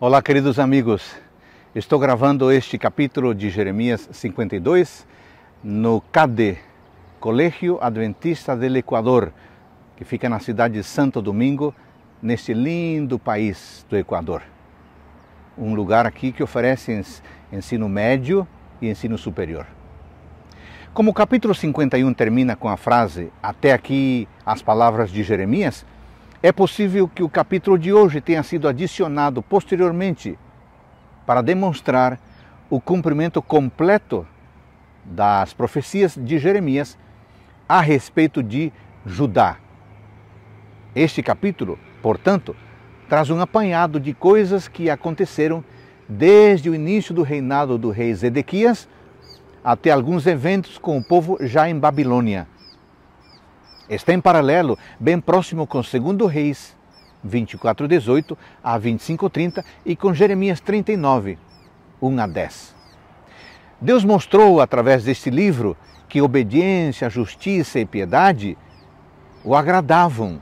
Olá, queridos amigos. Estou gravando este capítulo de Jeremias 52 no CADE, Colégio Adventista do Equador, que fica na cidade de Santo Domingo, neste lindo país do Equador. Um lugar aqui que oferece ensino médio e ensino superior. Como o capítulo 51 termina com a frase Até aqui as palavras de Jeremias, é possível que o capítulo de hoje tenha sido adicionado posteriormente para demonstrar o cumprimento completo das profecias de Jeremias a respeito de Judá. Este capítulo, portanto, traz um apanhado de coisas que aconteceram desde o início do reinado do rei Zedequias até alguns eventos com o povo já em Babilônia. Está em paralelo, bem próximo com 2 Reis 24:18 a 25:30 e com Jeremias 39, 1 a 10. Deus mostrou através deste livro que obediência, justiça e piedade o agradavam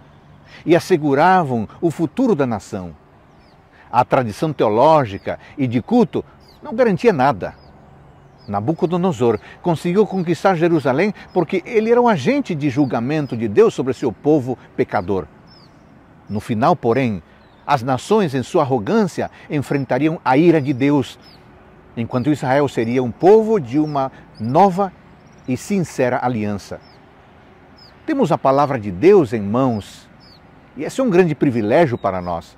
e asseguravam o futuro da nação. A tradição teológica e de culto não garantia nada. Nabucodonosor conseguiu conquistar Jerusalém porque ele era um agente de julgamento de Deus sobre seu povo pecador. No final, porém, as nações, em sua arrogância, enfrentariam a ira de Deus, enquanto Israel seria um povo de uma nova e sincera aliança. Temos a palavra de Deus em mãos e esse é um grande privilégio para nós.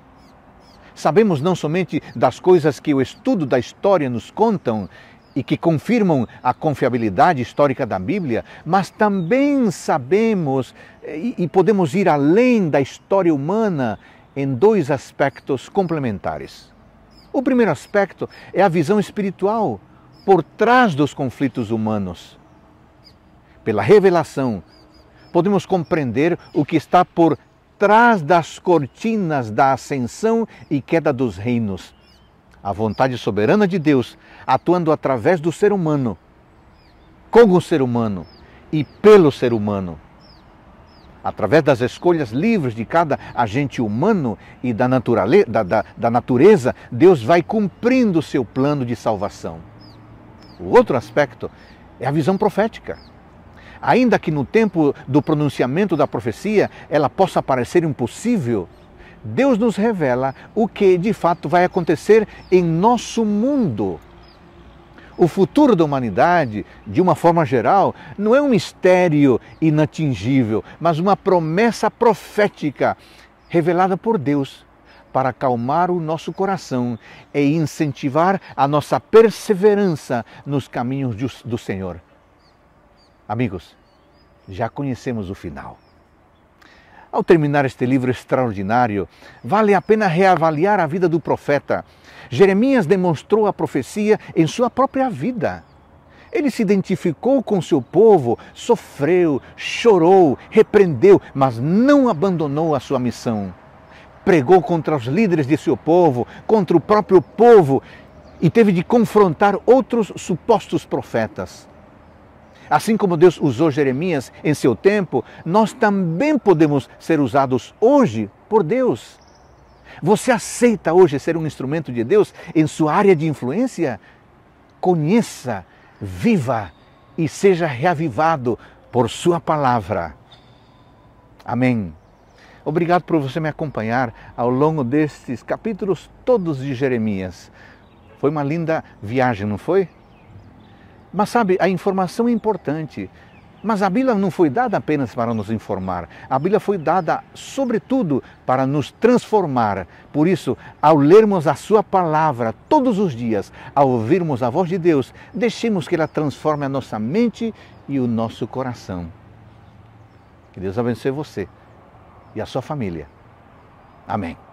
Sabemos não somente das coisas que o estudo da história nos contam e que confirmam a confiabilidade histórica da Bíblia, mas também sabemos eh, e podemos ir além da história humana em dois aspectos complementares. O primeiro aspecto é a visão espiritual por trás dos conflitos humanos. Pela revelação, podemos compreender o que está por trás das cortinas da ascensão e queda dos reinos a vontade soberana de Deus atuando através do ser humano, com o ser humano e pelo ser humano. Através das escolhas livres de cada agente humano e da, da, da, da natureza, Deus vai cumprindo o seu plano de salvação. O outro aspecto é a visão profética. Ainda que no tempo do pronunciamento da profecia ela possa parecer impossível, Deus nos revela o que de fato vai acontecer em nosso mundo. O futuro da humanidade, de uma forma geral, não é um mistério inatingível, mas uma promessa profética revelada por Deus para acalmar o nosso coração e incentivar a nossa perseverança nos caminhos do Senhor. Amigos, já conhecemos o final. Ao terminar este livro extraordinário, vale a pena reavaliar a vida do profeta. Jeremias demonstrou a profecia em sua própria vida. Ele se identificou com seu povo, sofreu, chorou, repreendeu, mas não abandonou a sua missão. Pregou contra os líderes de seu povo, contra o próprio povo e teve de confrontar outros supostos profetas. Assim como Deus usou Jeremias em seu tempo, nós também podemos ser usados hoje por Deus. Você aceita hoje ser um instrumento de Deus em sua área de influência? Conheça, viva e seja reavivado por Sua palavra. Amém. Obrigado por você me acompanhar ao longo destes capítulos todos de Jeremias. Foi uma linda viagem, não foi? Mas sabe, a informação é importante. Mas a Bíblia não foi dada apenas para nos informar, a Bíblia foi dada, sobretudo, para nos transformar. Por isso, ao lermos a Sua palavra todos os dias, ao ouvirmos a voz de Deus, deixemos que ela transforme a nossa mente e o nosso coração. Que Deus abençoe você e a sua família. Amém.